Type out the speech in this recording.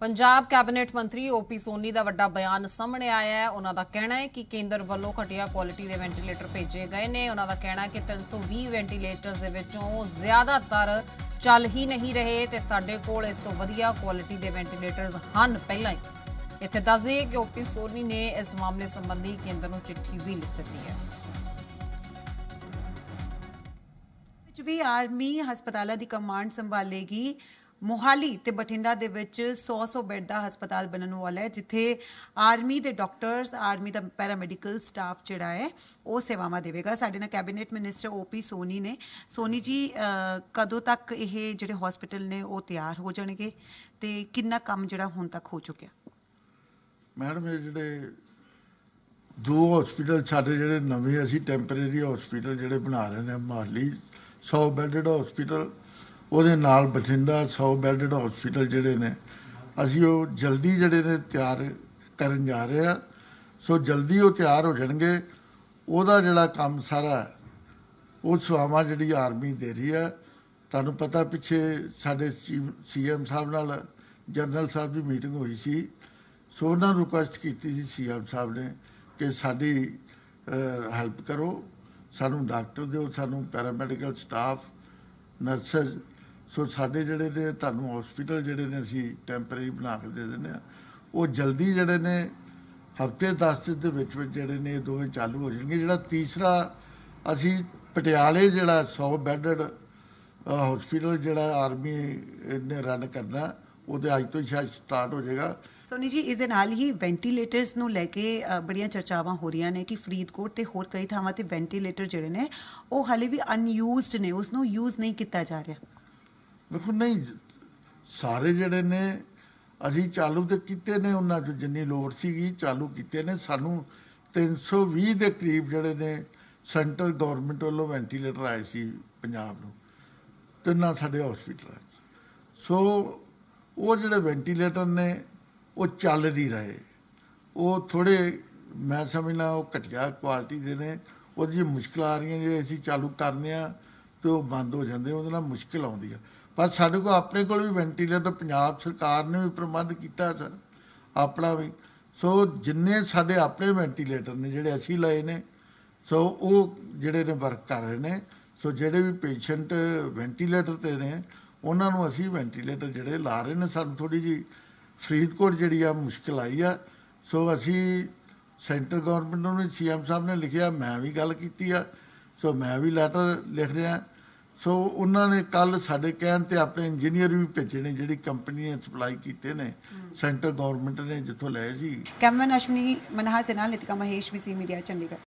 Punjab cabinet ਮੰਤਰੀ OP Soni ਦਾ ਵੱਡਾ ਬਿਆਨ ਸਾਹਮਣੇ ਆਇਆ ਹੈ ਉਹਨਾਂ ਦਾ ਕਹਿਣਾ ਹੈ ਕਿ ਕੇਂਦਰ ਵੱਲੋਂ ਘਟੀਆ ਕੁਆਲਿਟੀ ਦੇ ਵੈਂਟੀਲੇਟਰ ਭੇਜੇ ਗਏ ਨੇ ਉਹਨਾਂ ਦਾ ਕਹਿਣਾ ਹੈ ਕਿ 320 ਵੈਂਟੀਲੇਟਰਸ ਦੇ ਵਿੱਚੋਂ ਜ਼ਿਆਦਾਤਰ ਚੱਲ ਹੀ ਨਹੀਂ ਰਹੇ ਤੇ ਸਾਡੇ ਕੋਲ ਇਸ ਤੋਂ ਵਧੀਆ ਕੁਆਲਿਟੀ ਦੇ ਵੈਂਟੀਲੇਟਰਸ ਹਨ ਪਹਿਲਾਂ ਹੀ ਇੱਥੇ ਦੱਸ ਦਈਏ ਕਿ ਓਪੀ ਸੋਨੀ ਨੇ ਇਸ ਮਾਮਲੇ ਸੰਬੰਧੀ ਕੇਂਦਰ ਨੂੰ ਚਿੱਠੀ ਵੀ ਲਿਖ ਦਿੱਤੀ ਹੈ ਵਿੱਚ ਵੀ ਆਰਮੀ ਹਸਪਤਾਲਾਂ ਦੀ ਕਮਾਂਡ ਸੰਭਾਲੇਗੀ ਮੋਹਾਲੀ ਤੇ ਬਠਿੰਡਾ ਦੇ ਵਿੱਚ 100-100 ਬੈੱਡ ਦਾ ਹਸਪਤਾਲ ਬਣਨ ਵਾਲਾ ਹੈ ਜਿੱਥੇ ਆਰਮੀ ਦੇ ਡਾਕਟਰਸ ਆਰਮੀ ਦਾ ਪੈਰਾਮੈਡੀਕਲ ਸਟਾਫ ਜਿਹੜਾ ਹੈ ਉਹ ਸੇਵਾਵਾਂ ਦੇਵੇਗਾ ਸਾਡੇ ਨਾਲ ਕੈਬਨਿਟ ਮਿਨਿਸਟਰ ਓਪੀ ਸੋਨੀ ਨੇ ਸੋਨੀ ਜੀ ਕਦੋਂ ਤੱਕ ਇਹ ਜਿਹੜੇ ਹਸਪੀਟਲ ਨੇ ਉਹ ਤਿਆਰ ਹੋ ਜਾਣਗੇ ਤੇ ਕਿੰਨਾ ਕੰਮ ਜਿਹੜਾ ਹੁਣ ਤੱਕ ਹੋ ਚੁੱਕਿਆ ਮੈਡਮ ਇਹ ਜਿਹੜੇ ਦੋ ਹਸਪੀਟਲ ਸਾਡੇ ਜਿਹੜੇ ਨਵੇਂ ਅਸੀਂ ਟੈਂਪਰੇਰੀ ਹਸਪੀਟਲ ਜਿਹੜੇ ਬਣਾ ਰਹੇ ਨੇ ਮਾਲੀ 100 ਬੈੱਡਡ ਹਸਪੀਟਲ ਉਹਦੇ ਨਾਲ ਬਠਿੰਡਾ 100 ਬੈੱਡਡ ਹਸਪੀਟਲ ਜਿਹੜੇ ਨੇ ਅਸੀਂ ਉਹ ਜਲਦੀ ਜਿਹੜੇ ਨੇ ਤਿਆਰ ਕਰਨ ਜਾ ਰਹੇ ਆ ਸੋ ਜਲਦੀ ਉਹ ਤਿਆਰ ਹੋ ਜਾਣਗੇ ਉਹਦਾ ਜਿਹੜਾ ਕੰਮ ਸਾਰਾ ਉਹ ਸਵਾਮਾ ਜਿਹੜੀ ਆਰਮੀ ਦੇ ਰਹੀ ਹੈ ਤੁਹਾਨੂੰ ਪਤਾ ਪਿੱਛੇ ਸਾਡੇ ਸੀਐਮ ਸਾਹਿਬ ਨਾਲ ਜਨਰਲ ਸਾਹਿਬ ਦੀ ਮੀਟਿੰਗ ਹੋਈ ਸੀ ਸੋ ਉਹਨਾਂ ਨੂੰ ਰਿਕੁਐਸਟ ਕੀਤੀ ਸੀ ਸੀਐਮ ਸਾਹਿਬ ਨੇ ਕਿ ਸਾਡੀ ਹੈਲਪ ਕਰੋ ਸਾਨੂੰ ਡਾਕਟਰ ਦਿਓ ਸਾਨੂੰ ਪੈਰਾਮੈਡੀਕਲ ਸਟਾਫ ਨਰਸਸ ਸੋ ਸਾਡੇ ਜਿਹੜੇ ਨੇ ਤੁਹਾਨੂੰ ਹਸਪੀਟਲ ਜਿਹੜੇ ਨੇ ਅਸੀਂ ਟੈਂਪਰੇਰੀ ਬਣਾ ਕੇ ਦੇ ਦਿੰਦੇ ਆ ਉਹ ਜਲਦੀ ਜਿਹੜੇ ਨੇ ਹਫਤੇ 10 ਦਿਨ ਦੇ ਵਿੱਚ ਵਿੱਚ ਜਿਹੜੇ ਨੇ ਦੋਵੇਂ ਚਾਲੂ ਹੋ ਜਾਣਗੇ ਜਿਹੜਾ ਤੀਸਰਾ ਅਸੀਂ ਪਟਿਆਲੇ ਜਿਹੜਾ 100 ਬੈੱਡਡ ਹਸਪੀਟਲ ਜਿਹੜਾ ਆਰਮੀ ਨੇ ਰਨ ਕਰਨਾ ਉਹਦੇ ਅੱਜ ਤੋਂ ਸ਼ਾਇਦ ਸਟਾਰਟ ਹੋ ਜਾਏਗਾ ਸੋਨੀ ਜੀ ਇਸ ਦੇ ਨਾਲ ਹੀ ਵੈਂਟੀਲੇਟਰਸ ਨੂੰ ਲੈ ਕੇ ਬੜੀਆਂ ਚਰਚਾਵਾਂ ਹੋ ਰਹੀਆਂ ਨੇ ਕਿ ਫਰੀਦਕੋਟ ਤੇ ਹੋਰ ਕਈ ਥਾਵਾਂ ਤੇ ਵੈਂਟੀਲੇਟਰ ਜਿਹੜੇ ਨੇ ਉਹ ਹਾਲੇ ਵੀ ਅਨਯੂਜ਼ਡ ਨੇ ਉਸ ਨੂੰ ਯੂਜ਼ ਨਹੀਂ ਕੀਤਾ ਜਾ ਰਿਹਾ ਦੇਖੋ ਨਹੀਂ ਸਾਰੇ ਜਿਹੜੇ ਨੇ ਅਸੀਂ ਚਾਲੂ ਤੇ ਕੀਤੇ ਨੇ ਉਹਨਾਂ ਚ ਜਿੰਨੀ ਲੋੜ ਸੀਗੀ ਚਾਲੂ ਕੀਤੇ ਨੇ ਸਾਨੂੰ 320 ਦੇ ਕਰੀਬ ਜਿਹੜੇ ਨੇ ਸੈਂਟਰ ਗਵਰਨਮੈਂਟ ਵੱਲੋਂ ਵੈਂਟੀਲੇਟਰ ਆਏ ਸੀ ਪੰਜਾਬ ਨੂੰ ਤਿੰਨਾਂ ਸਾਡੇ ਹਸਪੀਟਲਾਂ 'ਚ ਸੋ ਉਹ ਜਿਹੜੇ ਵੈਂਟੀਲੇਟਰ ਨੇ ਉਹ ਚੱਲ ਨਹੀਂ ਰਹੇ ਉਹ ਥੋੜੇ ਮੈਂ ਸਮਝਣਾ ਉਹ ਘਟਿਆ ਕੁਆਲਿਟੀ ਦੇ ਨੇ ਉਹਦੀ ਮੁਸ਼ਕਲ ਆ ਰਹੀਆਂ ਜੇ ਅਸੀਂ ਚਾਲੂ ਕਰਨੇ ਆ ਤੇ ਉਹ ਬੰਦ ਹੋ ਜਾਂਦੇ ਉਹਦੇ ਨਾਲ ਮੁਸ਼ਕਲ ਆਉਂਦੀ ਆ ਪਰ ਸਾਡੇ ਕੋਲ ਆਪਣੇ ਕੋਲ ਵੀ ਵੈਂਟੀਲੇਟਰ ਪੰਜਾਬ ਸਰਕਾਰ ਨੇ ਵੀ ਪ੍ਰਬੰਧ ਕੀਤਾ ਸਰ ਆਪਣਾ ਵੀ ਸੋ ਜਿੰਨੇ ਸਾਡੇ ਆਪਣੇ ਵੈਂਟੀਲੇਟਰ ਨੇ ਜਿਹੜੇ ਅਸੀਂ ਲਏ ਨੇ ਸੋ ਉਹ ਜਿਹੜੇ ਨੇ ਵਰਕ ਕਰ ਰਹੇ ਨੇ ਸੋ ਜਿਹੜੇ ਵੀ ਪੇਸ਼ੈਂਟ ਵੈਂਟੀਲੇਟਰ ਤੇ ਨੇ ਉਹਨਾਂ ਨੂੰ ਅਸੀਂ ਵੈਂਟੀਲੇਟਰ ਜਿਹੜੇ ਲਾ ਰਹੇ ਨੇ ਸਾਨੂੰ ਥੋੜੀ ਜੀ ਫਰੀਦਕੋਟ ਜਿਹੜੀ ਆ ਮੁਸ਼ਕਲ ਆਈ ਆ ਸੋ ਅਸੀਂ ਸੈਂਟਰ ਗਵਰਨਮੈਂਟ ਨੂੰ ਸੀਐਮ ਸਾਹਿਬ ਨੇ ਲਿਖਿਆ ਮੈਂ ਵੀ ਗੱਲ ਕੀਤੀ ਆ ਸੋ ਮੈਂ ਵੀ ਲੈਟਰ ਲਿਖ ਰਿਹਾ ਸੋ ਉਹਨਾਂ ਨੇ ਕੱਲ ਸਾਡੇ ਕਹਿਣ ਤੇ ਆਪਣੇ ਇੰਜੀਨੀਅਰ ਵੀ ਭੇਜੇ ਨੇ ਜਿਹੜੀ ਕੰਪਨੀ ਨੇ ਸਪਲਾਈ ਕੀਤੇ ਨੇ ਸੈਂਟਰ ਗਵਰਨਮੈਂਟ ਨੇ ਜਿੱਥੋਂ ਲਏ ਸੀ ਕੈਮਨ ਅਸ਼ਮਨੀ ਮਨਹਾ ਨਾਲ ਨਿਤਕਾ ਮਹੇਸ਼ ਵੀ ਸੀ ਮੀਡੀਆ ਚੰਡੀਗੜ੍ਹ